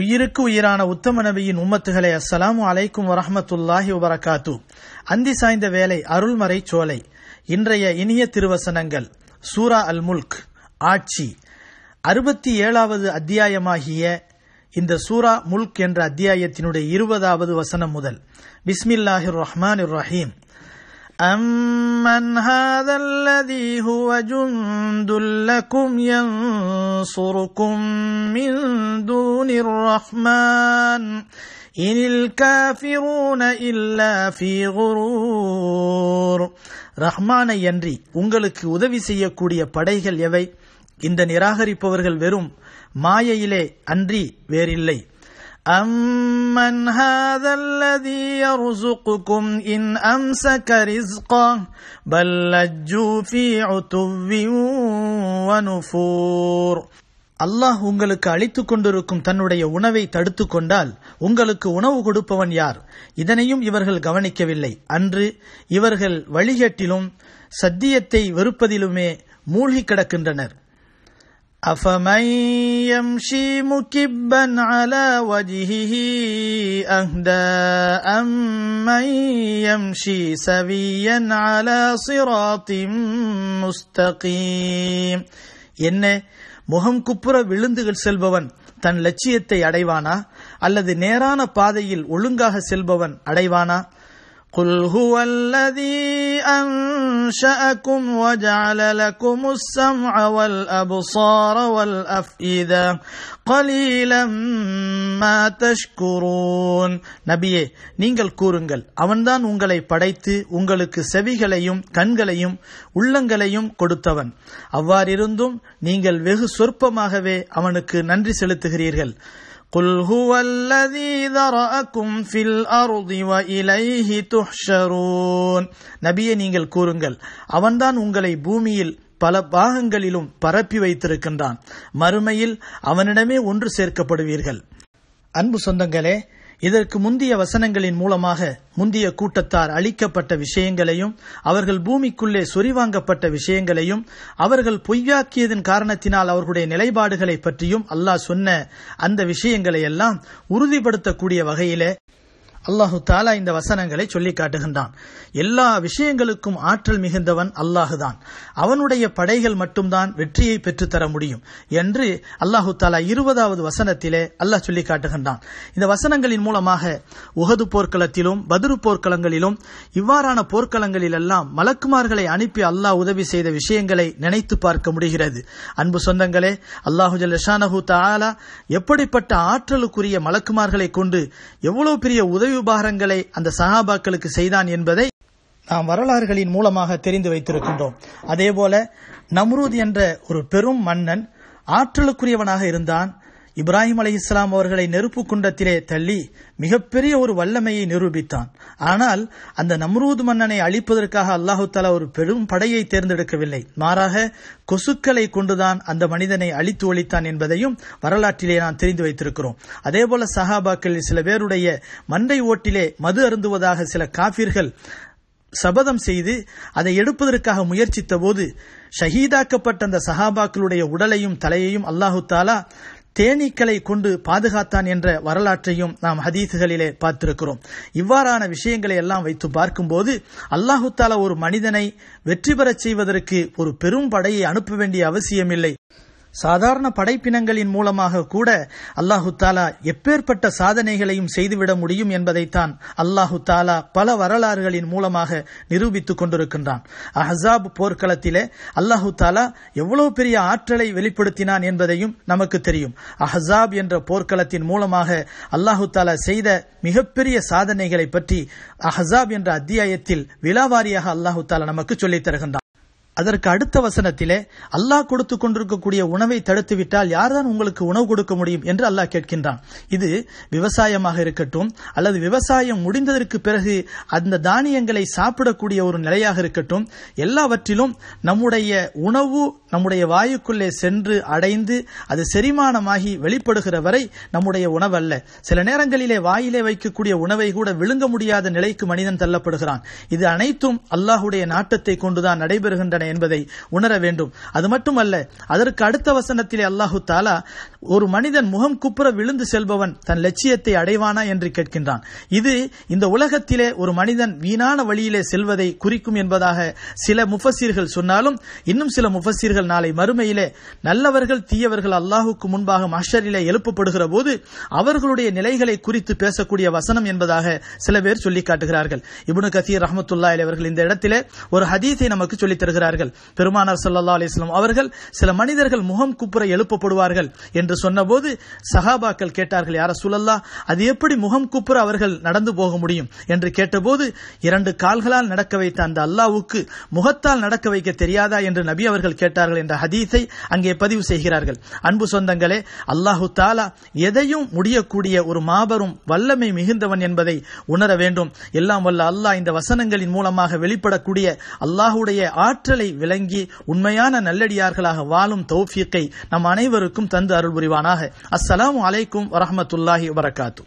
உயிருக்கு உயிரான உத்தம நபியின் உம்மத்துகளை அஸ்லாம் அலைக்கும் வரமத்துல்லாஹி வபரகாத்து அந்தி சாய்ந்த வேலை அருள்மறை சோலை இன்றைய இனிய திருவசனங்கள் சூரா அல் முல்க் ஆட்சி அறுபத்தி ஏழாவது அத்தியாயமாகிய இந்த சூரா முல்க் என்ற அத்தியாயத்தினுடைய இருபதாவது வசனம் முதல் பிஸ்மில்லாஹிர் ரஹ்மான் ரஹீம் أمن هذا الذي هو جند لكم ينصركم من دون الرحمن إن الكافرون إلا في غرور ரஹ்மானை அன்றி உங்களுக்கு உதவி செய்யக்கூடிய படைகள் எவை இந்த நிராகரிப்பவர்கள் வெறும் மாயையிலே அன்றி வேறில்லை أمن هذا الذي يرزقكم إن أمسك رزقه بل لجوا في عتو ونفور அல்லாஹ் உங்களுக்கு அளித்துக் கொண்டிருக்கும் தன்னுடைய உணவை தடுத்துக் கொண்டால் உங்களுக்கு உணவு கொடுப்பவன் யார் இதனையும் இவர்கள் கவனிக்கவில்லை அன்று இவர்கள் வழிகட்டிலும் சத்தியத்தை வெறுப்பதிலுமே மூழ்கி கிடக்கின்றனர் أفمن يمشي مكبا على وجهه أهدى أمن يمشي سبيا على صراط مستقيم என்ன முகம் குப்புற விழுந்துகள் செல்பவன் தன் லட்சியத்தை அடைவானா அல்லது நேரான பாதையில் ஒழுங்காக செல்பவன் அடைவானா قل هو الذي انشاكم وجعل لكم السمع والابصار والافئده قليلا ما تشكرون நபியே நீங்கள் கூறுங்கள் அவன்தான் உங்களை படைத்து உங்களுக்கு செவிகளையும் கண்களையும் உள்ளங்களையும் கொடுத்தவன் அவ்வாறிருந்தும் நீங்கள் வெகு சொற்பமாகவே அவனுக்கு நன்றி செலுத்துகிறீர்கள் قل هو الذي ذرأكم في الأرض وإليه تحشرون நபியை நீங்கள் கூறுங்கள் அவன்தான் உங்களை பூமியில் பல பாகங்களிலும் பரப்பி வைத்திருக்கின்றான் மறுமையில் அவனிடமே ஒன்று சேர்க்கப்படுவீர்கள் அன்பு சொந்தங்களே இதற்கு முந்திய வசனங்களின் மூலமாக முந்திய கூட்டத்தார் அளிக்கப்பட்ட விஷயங்களையும் அவர்கள் பூமிக்குள்ளே சொறிவாங்கப்பட்ட விஷயங்களையும் அவர்கள் பொய்யாக்கியதன் காரணத்தினால் அவர்களுடைய நிலைப்பாடுகளை பற்றியும் அல்லாஹ் சொன்ன அந்த விஷயங்களை எல்லாம் உறுதிப்படுத்தக்கூடிய வகையிலே அல்லாஹு தாலா இந்த வசனங்களை சொல்லி காட்டுகின்றான் எல்லா விஷயங்களுக்கும் ஆற்றல் மிகுந்தவன் அல்லாஹுதான் அவனுடைய படைகள் மட்டும்தான் வெற்றியை பெற்றுத்தர முடியும் என்று அல்லாஹு தாலா இருபதாவது வசனத்திலே அல்லாஹ் சொல்லிக் காட்டுகின்றான் இந்த வசனங்களின் மூலமாக உகது போர்க்களத்திலும் பதிரு போர்க்களங்களிலும் இவ்வாறான போர்க்களங்களிலெல்லாம் மலக்குமார்களை அனுப்பி அல்லாஹ் உதவி செய்த விஷயங்களை நினைத்து பார்க்க முடிகிறது அன்பு சொந்தங்களே அல்லாஹு ஜல்லஷானஹூ தாலா எப்படிப்பட்ட ஆற்றலுக்குரிய மலக்குமார்களை கொண்டு எவ்வளவு பெரிய உதவி உபகாரங்களை அந்த சஹாபாக்களுக்கு செய்தான் என்பதை நாம் வரலாறுகளின் மூலமாக தெரிந்து வைத்திருக்கின்றோம் அதேபோல நம்ரூத் என்ற ஒரு பெரும் மன்னன் ஆற்றலுக்குரியவனாக இருந்தான் இப்ராஹிம் அலி இஸ்லாம் அவர்களை நெருப்பு குண்டத்திலே தள்ளி மிகப்பெரிய ஒரு வல்லமையை நிரூபித்தான் ஆனால் அந்த நம்ரூத் மன்னனை அழிப்பதற்காக அல்லாஹு தலா ஒரு பெரும் படையை தேர்ந்தெடுக்கவில்லை மாறாக கொசுக்களை கொண்டுதான் அந்த மனிதனை அழித்து ஒழித்தான் என்பதையும் வரலாற்றிலே நான் தெரிந்து வைத்திருக்கிறோம் அதேபோல சஹாபாக்கள் சில பேருடைய மண்டை ஓட்டிலே மது அருந்துவதாக சில காபிர்கள் சபதம் செய்து அதை எடுப்பதற்காக முயற்சித்த போது ஷஹீதாக்கப்பட்ட அந்த சஹாபாக்களுடைய உடலையும் தலையையும் அல்லாஹு தாலா தேனீக்களை கொண்டு பாதுகாத்தான் என்ற வரலாற்றையும் நாம் ஹதீசுகளிலே பார்த்திருக்கிறோம் இவ்வாறான விஷயங்களை எல்லாம் வைத்து பார்க்கும்போது அல்லாஹு தாலா ஒரு மனிதனை வெற்றி பெறச் செய்வதற்கு ஒரு பெரும் படையை அனுப்ப வேண்டிய அவசியமில்லை சாதாரண படைப்பினங்களின் மூலமாக கூட அல்லாஹு தாலா எப்பேற்பட்ட சாதனைகளையும் செய்துவிட முடியும் என்பதைத்தான் அல்லாஹு தாலா பல வரலாறுகளின் மூலமாக நிரூபித்துக் கொண்டிருக்கின்றான் அஹாப் போர்க்களத்திலே அல்லாஹு தாலா எவ்வளவு பெரிய ஆற்றலை வெளிப்படுத்தினான் என்பதையும் நமக்கு தெரியும் அஹாப் என்ற போர்க்களத்தின் மூலமாக அல்லாஹு தாலா செய்த மிகப்பெரிய சாதனைகளை பற்றி அஹாப் என்ற அத்தியாயத்தில் விழாவாரியாக அல்லாஹு தாலா நமக்கு சொல்லித் தருகின்றான் அதற்கு அடுத்த வசனத்திலே அல்லாஹ் கொடுத்து கொண்டிருக்கக்கூடிய உணவை தடுத்துவிட்டால் யார்தான் உங்களுக்கு உணவு கொடுக்க முடியும் என்று அல்லாஹ் கேட்கின்றான் இது விவசாயமாக இருக்கட்டும் அல்லது விவசாயம் முடிந்ததற்கு பிறகு அந்த தானியங்களை சாப்பிடக்கூடிய ஒரு நிலையாக இருக்கட்டும் எல்லாவற்றிலும் நம்முடைய உணவு நம்முடைய வாயுக்குள்ளே சென்று அடைந்து அது செரிமானமாகி வெளிப்படுகிற வரை நம்முடைய உணவு அல்ல சில நேரங்களிலே வாயிலே வைக்கக்கூடிய உணவை கூட விழுங்க முடியாத நிலைக்கு மனிதன் தள்ளப்படுகிறான் இது அனைத்தும் அல்லாஹுடைய நாட்டத்தை கொண்டுதான் நடைபெறுகின்றன இருக்கின்றன என்பதை உணர வேண்டும் அது மட்டுமல்ல அதற்கு அடுத்த வசனத்திலே அல்லாஹு தாலா ஒரு மனிதன் முகம் குப்புற விழுந்து செல்பவன் தன் லட்சியத்தை அடைவானா என்று கேட்கின்றான் இது இந்த உலகத்திலே ஒரு மனிதன் வீணான வழியிலே செல்வதை குறிக்கும் என்பதாக சில முஃபசீர்கள் சொன்னாலும் இன்னும் சில முஃபசீர்கள் நாளை மறுமையிலே நல்லவர்கள் தீயவர்கள் அல்லாஹுக்கு முன்பாக மஷரிலே எழுப்பப்படுகிற போது அவர்களுடைய நிலைகளை குறித்து பேசக்கூடிய வசனம் என்பதாக சில பேர் சொல்லிக் காட்டுகிறார்கள் இபுனு கசீர் ரஹமத்துல்லா அவர்கள் இந்த இடத்திலே ஒரு ஹதீஸை நமக்கு சொல்லித் தருகிறார்கள் இருக்கிறார்கள் பெருமானார் சல்லா அலிஸ்லாம் அவர்கள் சில மனிதர்கள் முகம் குப்புற எழுப்பப்படுவார்கள் என்று சொன்னபோது சஹாபாக்கள் கேட்டார்கள் யார சூழல்லா அது எப்படி முகம் குப்புற அவர்கள் நடந்து போக முடியும் என்று கேட்டபோது இரண்டு கால்களால் நடக்க வைத்த அந்த அல்லாவுக்கு முகத்தால் நடக்க வைக்க தெரியாதா என்று நபி அவர்கள் கேட்டார்கள் என்ற ஹதீஸை அங்கே பதிவு செய்கிறார்கள் அன்பு சொந்தங்களே அல்லாஹு தாலா எதையும் முடியக்கூடிய ஒரு மாபெரும் வல்லமை மிகுந்தவன் என்பதை உணர வேண்டும் எல்லாம் வல்ல அல்லாஹ் இந்த வசனங்களின் மூலமாக வெளிப்படக்கூடிய அல்லாஹுடைய ஆற்றலை வரை விளங்கி உண்மையான நல்லடியார்களாக வாழும் தௌஃபீக்கை நம் அனைவருக்கும் தந்து அருள் புரிவானாக அஸ்ஸலாம் அலைக்கும் வரமத்துல்லாஹி வரகாத்தூ